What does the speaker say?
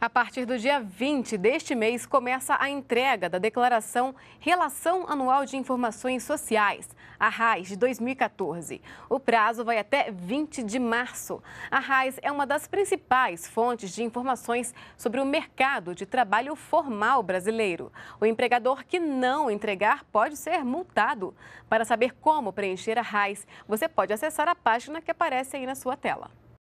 A partir do dia 20 deste mês, começa a entrega da declaração Relação Anual de Informações Sociais, a RAIS de 2014. O prazo vai até 20 de março. A RAIS é uma das principais fontes de informações sobre o mercado de trabalho formal brasileiro. O empregador que não entregar pode ser multado. Para saber como preencher a RAIS, você pode acessar a página que aparece aí na sua tela.